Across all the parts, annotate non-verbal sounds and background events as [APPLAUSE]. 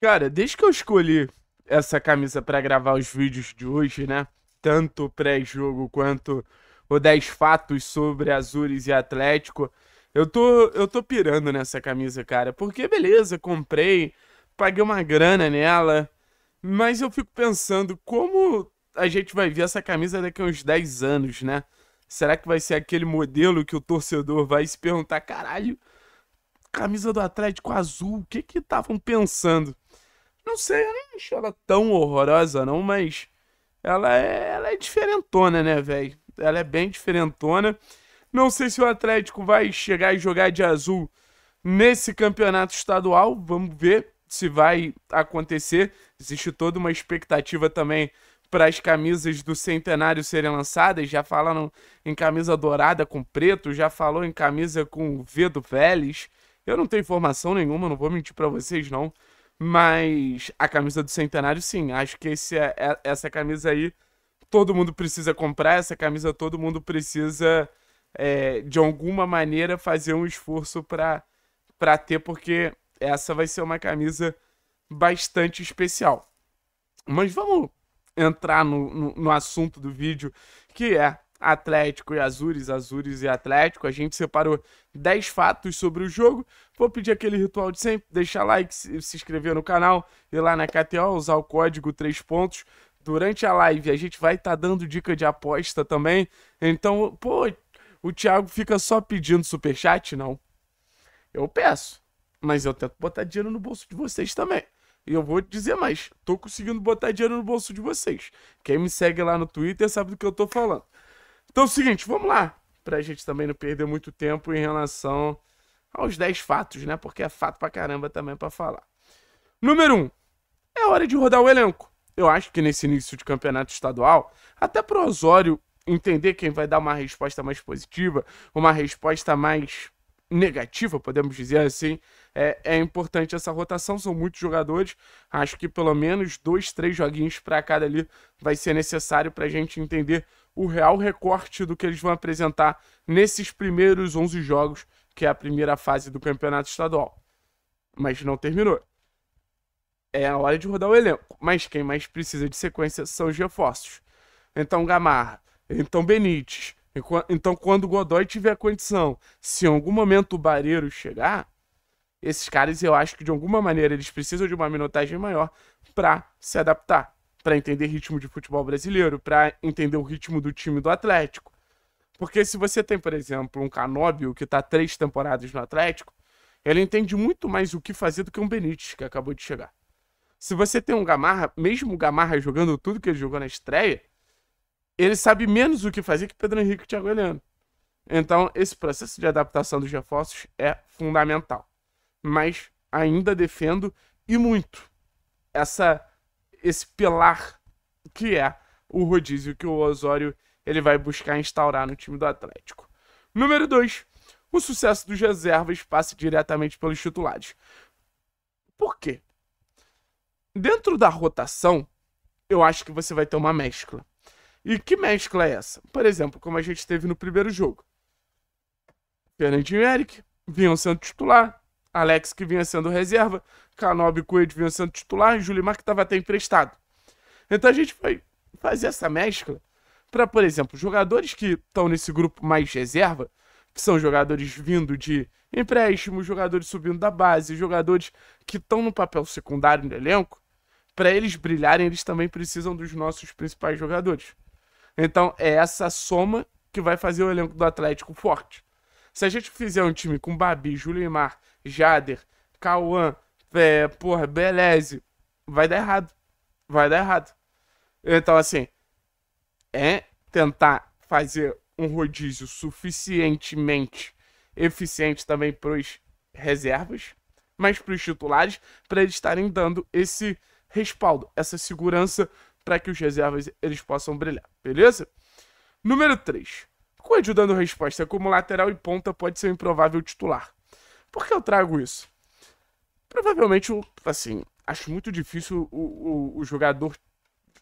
Cara, desde que eu escolhi essa camisa para gravar os vídeos de hoje, né? Tanto pré-jogo quanto o 10 fatos sobre Azures e Atlético. Eu tô, eu tô pirando nessa camisa, cara. Porque, beleza, comprei, paguei uma grana nela. Mas eu fico pensando como a gente vai ver essa camisa daqui a uns 10 anos, né? Será que vai ser aquele modelo que o torcedor vai se perguntar: caralho, camisa do Atlético azul, o que que estavam pensando? Não sei, eu não acho ela tão horrorosa, não, mas ela é, ela é diferentona, né, velho? Ela é bem diferentona. Não sei se o Atlético vai chegar e jogar de azul nesse campeonato estadual. Vamos ver se vai acontecer. Existe toda uma expectativa também para as camisas do centenário serem lançadas. Já falaram em camisa dourada com preto, já falou em camisa com V do Vélez. Eu não tenho informação nenhuma, não vou mentir para vocês não. Mas a camisa do centenário, sim. Acho que esse é, é, essa camisa aí todo mundo precisa comprar, essa camisa todo mundo precisa, é, de alguma maneira, fazer um esforço para ter, porque essa vai ser uma camisa bastante especial. Mas vamos entrar no, no, no assunto do vídeo, que é Atlético e Azures, Azures e Atlético. A gente separou 10 fatos sobre o jogo. Vou pedir aquele ritual de sempre, deixar like, se inscrever no canal, ir lá na KTO, usar o código 3 pontos. Durante a live a gente vai estar tá dando dica de aposta também. Então, pô, o Thiago fica só pedindo superchat? Não. Eu peço, mas eu tento botar dinheiro no bolso de vocês também. E eu vou dizer mais, tô conseguindo botar dinheiro no bolso de vocês. Quem me segue lá no Twitter sabe do que eu tô falando. Então é o seguinte, vamos lá. Pra gente também não perder muito tempo em relação aos 10 fatos, né? Porque é fato pra caramba também para falar. Número 1. Um, é hora de rodar o elenco. Eu acho que nesse início de campeonato estadual, até pro Osório entender quem vai dar uma resposta mais positiva, uma resposta mais negativa, podemos dizer assim, é, é, importante essa rotação. São muitos jogadores. Acho que pelo menos dois, três joguinhos para cada ali vai ser necessário para a gente entender o real recorte do que eles vão apresentar nesses primeiros 11 jogos, que é a primeira fase do campeonato estadual. Mas não terminou. É a hora de rodar o elenco. Mas quem mais precisa de sequência são os reforços. Então Gamarra, então Benítez. Então quando o Godoy tiver condição, se em algum momento o Barreiro chegar, esses caras eu acho que de alguma maneira eles precisam de uma minutagem maior para se adaptar para entender ritmo de futebol brasileiro, para entender o ritmo do time do Atlético. Porque se você tem, por exemplo, um Canóbio que está três temporadas no Atlético, ele entende muito mais o que fazer do que um Benítez, que acabou de chegar. Se você tem um Gamarra, mesmo o Gamarra jogando tudo que ele jogou na estreia, ele sabe menos o que fazer que Pedro Henrique e Thiago Heleno. Então, esse processo de adaptação dos reforços é fundamental. Mas ainda defendo, e muito, essa esse pilar que é o rodízio que o Osório ele vai buscar instaurar no time do Atlético. Número 2. O sucesso dos reservas passa diretamente pelos titulares. Por quê? Dentro da rotação, eu acho que você vai ter uma mescla. E que mescla é essa? Por exemplo, como a gente teve no primeiro jogo. Fernandinho e Eric vinham sendo titular, Alex, que vinha sendo reserva, e Coelho vinha sendo titular, Julimar que estava até emprestado. Então a gente foi fazer essa mescla para, por exemplo, jogadores que estão nesse grupo mais reserva, que são jogadores vindo de empréstimo, jogadores subindo da base, jogadores que estão no papel secundário no elenco, para eles brilharem, eles também precisam dos nossos principais jogadores. Então é essa soma que vai fazer o elenco do Atlético forte. Se a gente fizer um time com Babi, Julimar, Jader, Cauã, é, porra, Beleze, vai dar errado. Vai dar errado. Então, assim, é tentar fazer um rodízio suficientemente eficiente também para os reservas, mas para os titulares, para eles estarem dando esse respaldo, essa segurança para que os reservas eles possam brilhar, beleza? Número 3. Coelho dando resposta, como lateral e ponta pode ser um improvável titular. Por que eu trago isso? Provavelmente, assim, acho muito difícil o, o, o jogador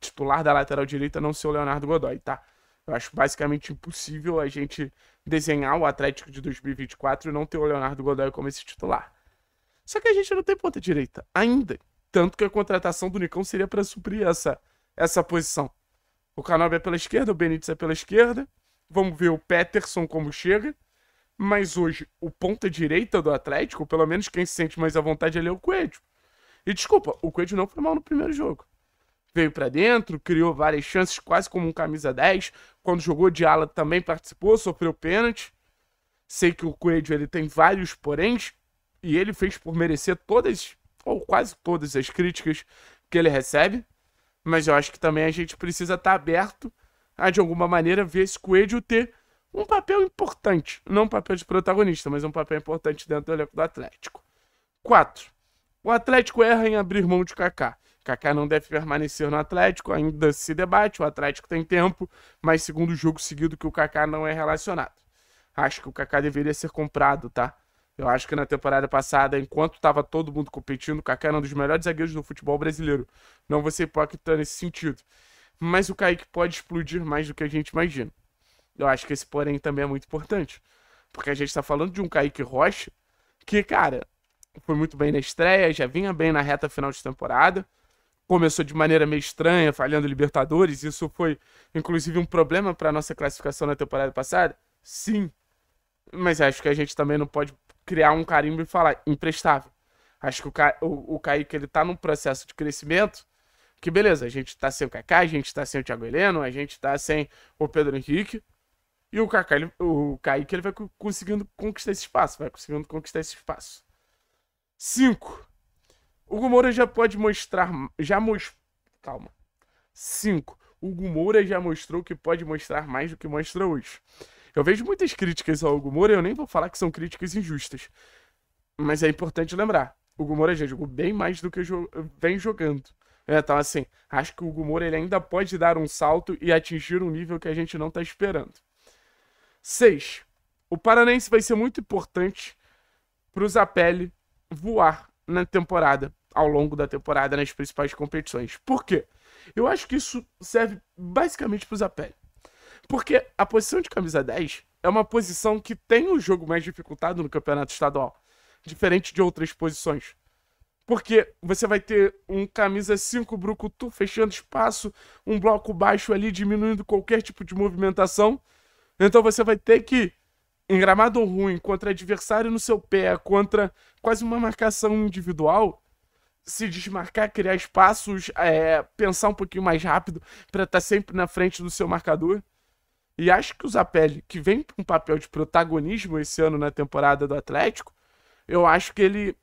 titular da lateral direita não ser o Leonardo Godoy, tá? Eu acho basicamente impossível a gente desenhar o Atlético de 2024 e não ter o Leonardo Godoy como esse titular. Só que a gente não tem ponta direita ainda. Tanto que a contratação do Nicão seria para suprir essa, essa posição. O Canob é pela esquerda, o Benítez é pela esquerda. Vamos ver o Peterson como chega. Mas hoje, o ponta direita do Atlético, pelo menos quem se sente mais à vontade ali é o Coelho. E desculpa, o Coelho não foi mal no primeiro jogo. Veio para dentro, criou várias chances, quase como um camisa 10. Quando jogou de ala também participou, sofreu pênalti. Sei que o Coelho ele tem vários poréns, e ele fez por merecer todas, ou quase todas, as críticas que ele recebe. Mas eu acho que também a gente precisa estar tá aberto a, de alguma maneira, ver esse coelho ter um papel importante. Não um papel de protagonista, mas um papel importante dentro do elenco do Atlético. 4. O Atlético erra em abrir mão de Kaká. Kaká não deve permanecer no Atlético, ainda se debate, o Atlético tem tempo, mas segundo jogo seguido que o Kaká não é relacionado. Acho que o Kaká deveria ser comprado, tá? Eu acho que na temporada passada, enquanto estava todo mundo competindo, o Kaká era um dos melhores zagueiros do futebol brasileiro. Não vou ser hipócrita nesse sentido mas o Kaique pode explodir mais do que a gente imagina. Eu acho que esse porém também é muito importante. Porque a gente está falando de um Kaique Rocha que, cara, foi muito bem na estreia, já vinha bem na reta final de temporada. Começou de maneira meio estranha, falhando Libertadores. Isso foi, inclusive, um problema para nossa classificação na temporada passada? Sim. Mas acho que a gente também não pode criar um carimbo e falar imprestável. Acho que o, Ca... o, o Kaique ele tá num processo de crescimento que beleza, a gente tá sem o Kaká, a gente tá sem o Thiago Heleno, a gente tá sem o Pedro Henrique. E o Kaká, ele, o Kaique, ele vai conseguindo conquistar esse espaço, vai conseguindo conquistar esse espaço. 5. O Moura já pode mostrar, já mostrou, calma. 5. O Moura já mostrou que pode mostrar mais do que mostra hoje. Eu vejo muitas críticas ao Hugo eu nem vou falar que são críticas injustas. Mas é importante lembrar, o Hugo já jogou bem mais do que jo vem jogando. É, então, assim, acho que o Gumor ele ainda pode dar um salto e atingir um nível que a gente não está esperando. 6. O Paranense vai ser muito importante para o Zapelli voar na temporada, ao longo da temporada, nas principais competições. Por quê? Eu acho que isso serve basicamente para o Zapelli. Porque a posição de camisa 10 é uma posição que tem o jogo mais dificultado no campeonato estadual, diferente de outras posições. Porque você vai ter um camisa 5 brucutu fechando espaço, um bloco baixo ali diminuindo qualquer tipo de movimentação. Então você vai ter que em gramado ruim, contra adversário no seu pé, contra quase uma marcação individual, se desmarcar, criar espaços, é, pensar um pouquinho mais rápido para estar tá sempre na frente do seu marcador. E acho que o Zapelli, que vem com um papel de protagonismo esse ano na temporada do Atlético, eu acho que ele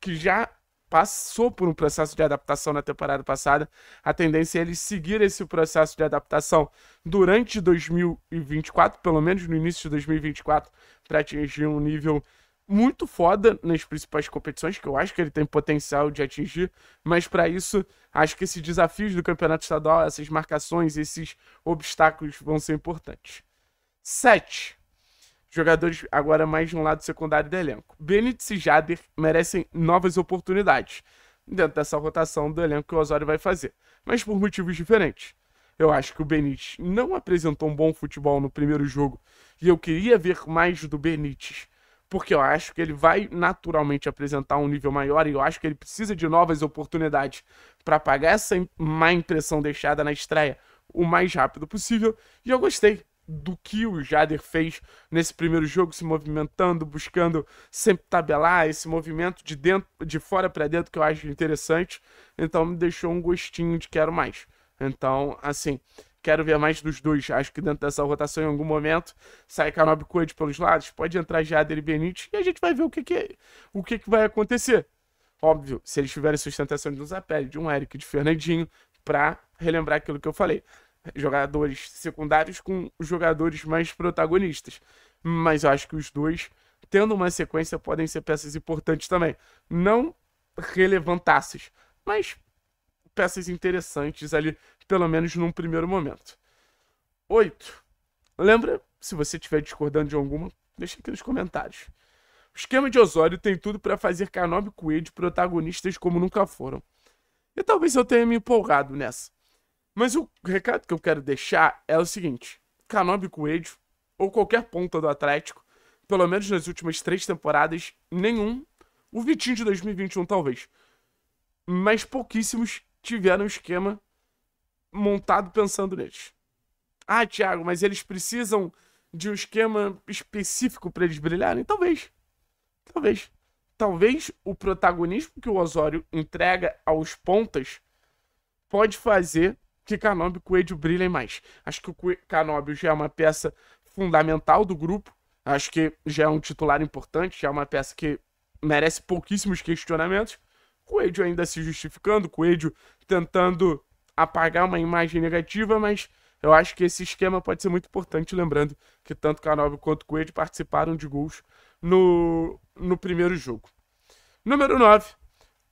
que já passou por um processo de adaptação na temporada passada. A tendência é ele seguir esse processo de adaptação durante 2024, pelo menos no início de 2024, para atingir um nível muito foda nas principais competições, que eu acho que ele tem potencial de atingir, mas para isso, acho que esses desafios do campeonato estadual, essas marcações, esses obstáculos vão ser importantes. 7 jogadores agora mais de um lado secundário do elenco. Benítez e Jader merecem novas oportunidades dentro dessa rotação do elenco que o Osório vai fazer, mas por motivos diferentes. Eu acho que o Benítez não apresentou um bom futebol no primeiro jogo e eu queria ver mais do Benítez, porque eu acho que ele vai naturalmente apresentar um nível maior e eu acho que ele precisa de novas oportunidades para pagar essa má impressão deixada na estreia o mais rápido possível. E eu gostei do que o Jader fez nesse primeiro jogo, se movimentando, buscando sempre tabelar esse movimento de dentro, de fora para dentro que eu acho interessante. Então me deixou um gostinho de quero mais. Então, assim, quero ver mais dos dois. Acho que dentro dessa rotação, em algum momento, sai Canob Coelho pelos lados, pode entrar Jader e Benítez e a gente vai ver o que, que o que, que vai acontecer. Óbvio, se eles tiverem sustentação de um Zapelli, de um Eric, de Fernandinho, para relembrar aquilo que eu falei. [LAUGHS] jogadores secundários com jogadores mais protagonistas. Mas eu acho que os dois, tendo uma sequência, podem ser peças importantes também. Não relevantaças, mas peças interessantes ali, pelo menos num primeiro momento. 8. Lembra, se você estiver discordando de alguma, deixa aqui nos comentários. O esquema de Osório tem tudo para fazer Canob e Coelho protagonistas como nunca foram. E talvez eu tenha me empolgado nessa. Mas o recado que eu quero deixar é o seguinte: Canobi Coelho, ou qualquer ponta do Atlético, pelo menos nas últimas três temporadas, nenhum, o Vitinho de 2021 talvez, mas pouquíssimos tiveram esquema montado pensando neles. Ah, Thiago, mas eles precisam de um esquema específico para eles brilharem? Talvez. Talvez. Talvez o protagonismo que o Osório entrega aos pontas pode fazer que Canóbio e Coelho brilhem mais. Acho que o Canóbio já é uma peça fundamental do grupo. Acho que já é um titular importante, já é uma peça que merece pouquíssimos questionamentos. Coelho ainda se justificando, Coelho tentando apagar uma imagem negativa, mas eu acho que esse esquema pode ser muito importante, lembrando que tanto Canóbio quanto Coelho participaram de gols no, no primeiro jogo. Número 9,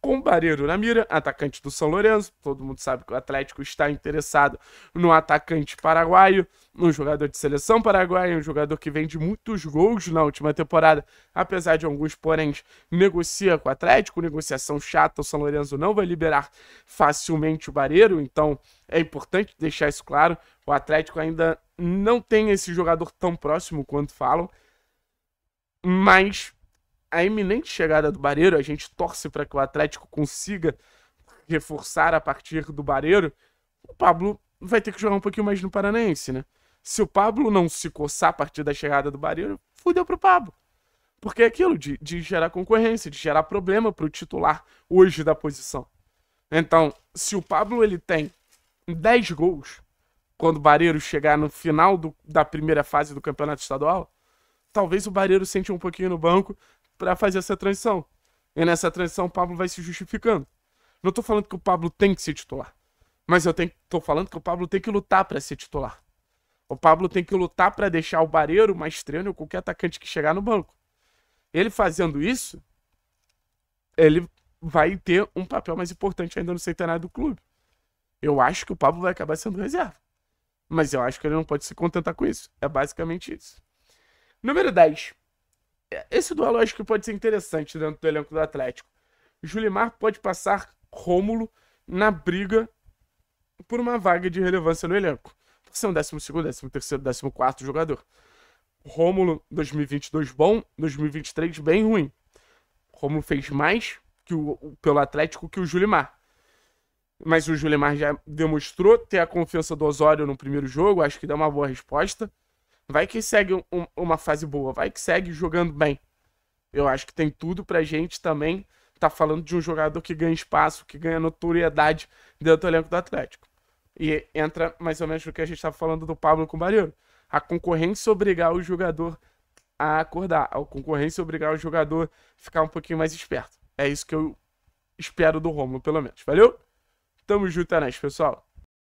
com Barreiro na mira, atacante do São Lourenço. Todo mundo sabe que o Atlético está interessado no atacante paraguaio, um jogador de seleção paraguaia, um jogador que vende muitos gols na última temporada, apesar de alguns porém negocia com o Atlético, negociação chata, o São Lourenço não vai liberar facilmente o Barreiro, então é importante deixar isso claro. O Atlético ainda não tem esse jogador tão próximo quanto falam, mas a iminente chegada do Barreiro, a gente torce para que o Atlético consiga reforçar a partir do Barreiro, o Pablo vai ter que jogar um pouquinho mais no Paranense, né? Se o Pablo não se coçar a partir da chegada do Barreiro, fudeu pro Pablo. Porque é aquilo de, de gerar concorrência, de gerar problema pro titular hoje da posição. Então, se o Pablo ele tem 10 gols quando o Barreiro chegar no final do, da primeira fase do campeonato estadual, talvez o Barreiro sente um pouquinho no banco, para fazer essa transição. E nessa transição o Pablo vai se justificando. Não tô falando que o Pablo tem que ser titular, mas eu tenho, tô falando que o Pablo tem que lutar para ser titular. O Pablo tem que lutar para deixar o Bareiro, treino ou qualquer atacante que chegar no banco. Ele fazendo isso, ele vai ter um papel mais importante ainda no centenário do clube. Eu acho que o Pablo vai acabar sendo reserva. Mas eu acho que ele não pode se contentar com isso. É basicamente isso. Número 10. Esse duelo acho que pode ser interessante dentro do elenco do Atlético. Julimar pode passar Rômulo na briga por uma vaga de relevância no elenco. Pode ser um 12, 13, 14 jogador. Rômulo, 2022 bom, 2023 bem ruim. Rômulo fez mais que o, pelo Atlético que o Julimar. Mas o Julimar já demonstrou ter a confiança do Osório no primeiro jogo, acho que dá uma boa resposta. Vai que segue um, uma fase boa, vai que segue jogando bem. Eu acho que tem tudo pra gente também tá falando de um jogador que ganha espaço, que ganha notoriedade dentro do elenco do Atlético. E entra mais ou menos o que a gente estava falando do Pablo com o Barreiro. A concorrência obrigar o jogador a acordar, a concorrência obrigar o jogador a ficar um pouquinho mais esperto. É isso que eu espero do Romulo, pelo menos. Valeu? Tamo junto, é nóis, pessoal.